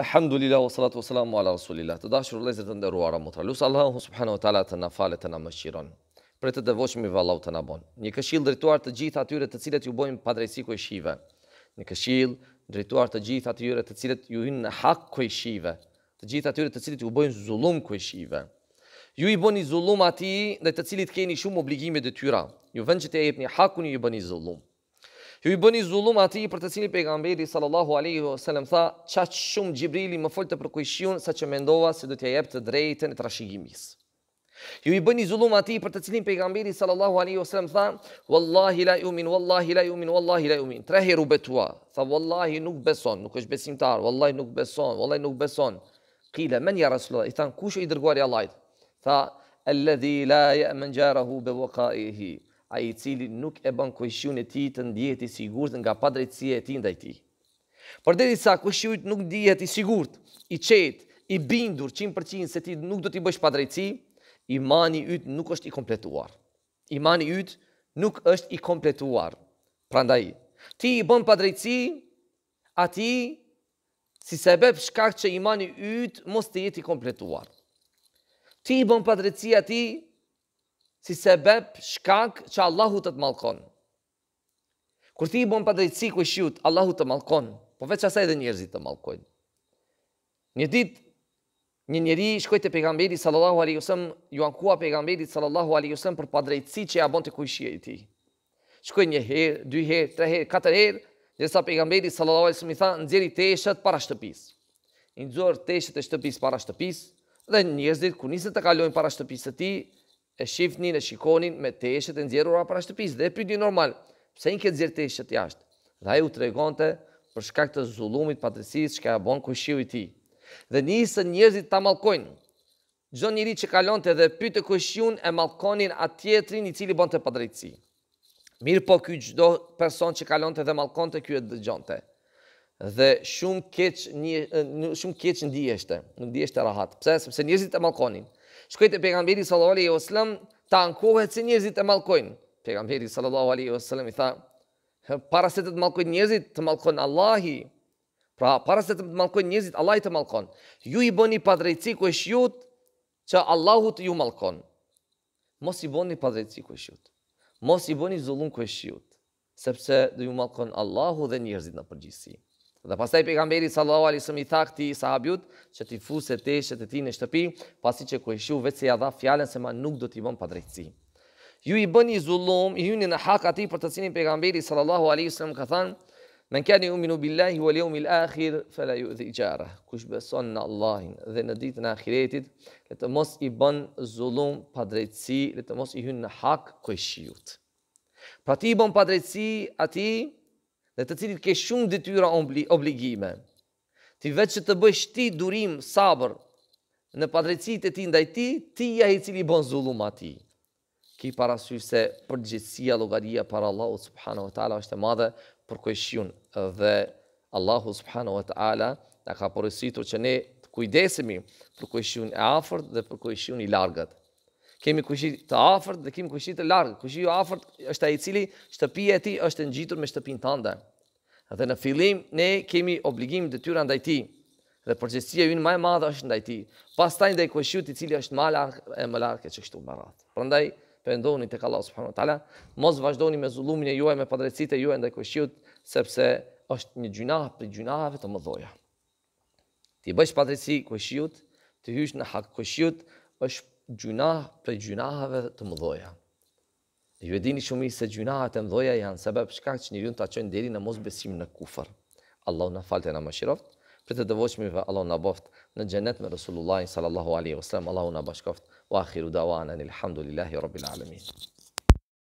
Alhamdulillah, wa salatu wa salamu ala rasulillah, të dashur lezër të ndërruara mutra, lusë Allahu subhanahu wa ta'ala të na fale të na mëshiron, shqiron, për të dëvoqëmi i Allahu të na bon, një këshil drejtuar të gjithë atyre të cilet ju bojmë padrejsi kuj shive, një këshil drejtuar të gjithë atyre të cilet ju hinë në hak kuj shive, të gjithë atyre të cilet ju bojmë zulum kuj shive, ju i boni zulum ati dhe të cilit keni shumë obligime dhe tyra, ju vend që të e një hakun ju i zulum, ju i bëni zulum ati për të cili pejgamberi sallallahu aleyhi wa sallam tha, qa shumë Gjibrili më folë të përkujshion sa që mendova se do t'ja jep të drejten e të rashigimis. Ju i bëni zulum ati për të cilin pejgamberi sallallahu aleyhi wa sallam tha, Wallahi la ju min, Wallahi la ju min, Wallahi la ju min, tre heru betua, tha Wallahi nuk beson, nuk është besimtar, Wallahi nuk beson, Wallahi nuk beson, kile, men ja rasullat, i than, kush i dërguar i tha, Alladhi la ja menjarahu be a i cili nuk e bën kujshun e ti të ndijet i sigurët nga padrejtësia e ti nda i ti. Për dhe disa kujshunit nuk ndijet i i qetë, i bindur, 100% se ti nuk do t'i bësh padrejtësi, imani yt nuk është i kompletuar. Imani yt nuk është i kompletuar. Pra nda i, ti i bën padrejtësi, a ti si sebeb shkak që imani yt mos të i kompletuar. Ti i bën padrejtësi, a ti si sebep shkak që Allahu të të malkon. Kur ti i bon padrejtësi ku shiut, Allahu të malkon, po veç asaj dhe njerëzit të malkojnë. Një dit, një njeri shkoj të pejgamberi sallallahu alaihi wasallam, ju ankua pejgamberi sallallahu alaihi wasallam për padrejtësi që ja bon të ku shiut i ti. Shkoj një herë, dy herë, tre herë, katër herë, dhe sa pejgamberi sallallahu alaihi i tha, të teshët para shtëpisë. I nxor teshët e shtëpis para shtëpisë dhe njerëzit ku nisën të kalojnë para shtëpisë të tij, e shifnin e shikonin me teshet e nxjerura para shtëpisë dhe e normal, pse një ke nxjerr teshet jashtë? Dhe ai u tregonte për shkak të zullumit patrisisë që ka bën kushiu i tij. Dhe nisën njerëzit ta mallkojnë. Çdo njeri që kalonte dhe pyete kushiun e mallkonin atë tjetrin i cili bonte padrejtësi. Mirë po ky çdo person që kalonte dhe mallkonte ky e dëgjonte. Dhe shumë keq një shumë keq ndiheshte, ndiheshte rahat. Pse? Sepse njerëzit e mallkonin shkojt e pejgamberi sallallahu alaihi wasallam ta e se njerëzit e malkojnë. Pejgamberi sallallahu alaihi wasallam i tha, para se të të mallkojnë njerëzit, të mallkon Allahi. Pra, para se të të malkojnë njerëzit, Allahi të mallkon. Ju i bëni padrejci ku është që Allahu të ju mallkon. Mos i bëni padrejci ku është Mos i bëni zullun ku është sepse do ju mallkon Allahu dhe njerëzit në përgjithësi. Dhe pastaj pejgamberi sallallahu alaihi wasallam i tha këtij sahabiut që ti fuse teshët e tij në shtëpi, pasi që ku e shiu vetë se ja dha fjalën se ma nuk do t'i bën pa drejtësi. Ju i bëni zullum, i hyni në hak atij për të cilin pejgamberi sallallahu alaihi wasallam ka thënë Men kani yu'minu billahi wal yawmil akhir fala yu'dhi jara. Kush beson në Allahin dhe në ditën e ahiretit, le të mos i bën zullum pa le të mos i hyn në hak kujt Pra ti i bën pa atij dhe të cilit ke shumë detyra obligime. Ti vetë që të bësh ti durim, sabër në padrecit e tij ndaj ti, ti ja i cili bën zullum atij. Ki parasysh se përgjithsia, llogaria para Allahu subhanahu wa taala është e madhe për kuishun dhe Allahu subhanahu wa taala na ka përësitur që ne të kujdesemi për kuishun e afërt dhe për kuishun i largët kemi kushit të afërt dhe kemi kushit të largët. Kushit të afërt është ai i cili shtëpia e tij është ngjitur me shtëpinë tënde. Dhe në fillim ne kemi obligim detyra ndaj tij dhe përgjegjësia e më e madhe është ndaj tij. Pastaj ndaj kushit i cili është më larg e më larg e çështu më radh. Prandaj pendoni tek Allah subhanahu wa taala, mos vazhdoni me zullumin e juaj me padrejësitë e juaj ndaj kushit sepse është një gjunah për gjunahave të mëdha. Ti bësh padrejsi kushit, të hysh në hak kushit është gjunah për gjunahave të mëdhoja. ju e dini shumë i se gjunahat e mëdhoja janë sebebë shkak që njërën të aqojnë deri në mos besim në kufër. Allah në falte në më shiroft, për të dëvoqmi vë Allah në boft në gjenet me Rasulullah, sallallahu alaihi wa sallam, Allah në bashkoft, wa akhiru dawana, ilhamdu lillahi rabbil alamin.